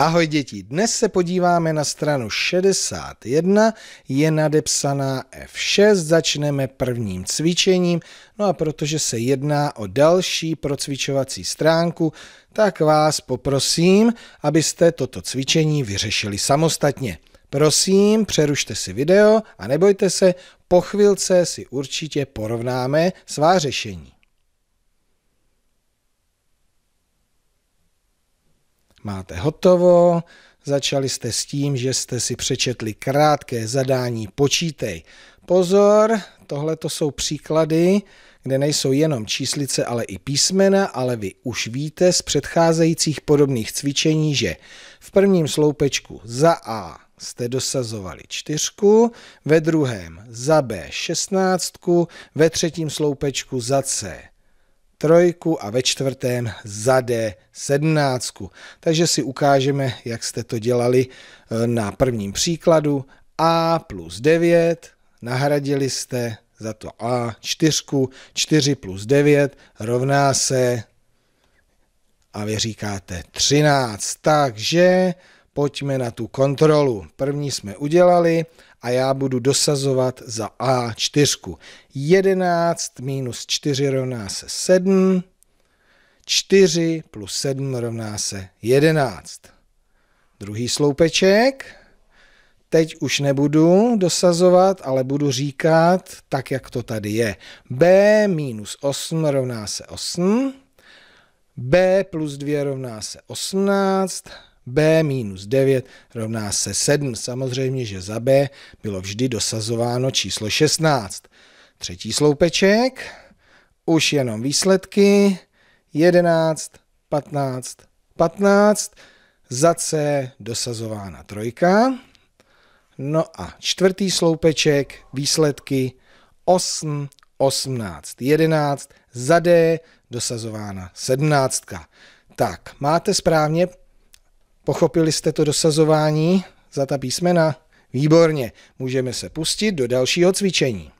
Ahoj děti, dnes se podíváme na stranu 61, je nadepsaná F6, začneme prvním cvičením, no a protože se jedná o další procvičovací stránku, tak vás poprosím, abyste toto cvičení vyřešili samostatně. Prosím, přerušte si video a nebojte se, po chvilce si určitě porovnáme svá řešení. máte hotovo, začali jste s tím, že jste si přečetli krátké zadání počítej. Pozor, tohle to jsou příklady, kde nejsou jenom číslice, ale i písmena, ale vy už víte z předcházejících podobných cvičení, že v prvním sloupečku za A jste dosazovali čtyřku, ve druhém za B šestnáctku, ve třetím sloupečku za C trojku a ve čtvrtém za D17. Takže si ukážeme, jak jste to dělali eh, na prvním příkladu. A plus 9, nahradili jste za to A 4, 4 plus 9 rovná se a vy říkáte 13. Takže pojďme na tu kontrolu. První jsme udělali a já budu dosazovat za A4. 11 minus 4 rovná se 7, 4 plus 7 rovná se 11. Druhý sloupeček. Teď už nebudu dosazovat, ale budu říkat tak, jak to tady je. B minus 8 rovná se 8. B plus 2 rovná se 18 b minus 9 rovná se 7. Samozřejmě, že za b bylo vždy dosazováno číslo 16. Třetí sloupeček, už jenom výsledky, 11, 15, 15, za C dosazována trojka. No a čtvrtý sloupeček, výsledky 8, 18, 11, za D dosazována sedmnáctka. Tak, máte správně Pochopili jste to dosazování za ta písmena? Výborně, můžeme se pustit do dalšího cvičení.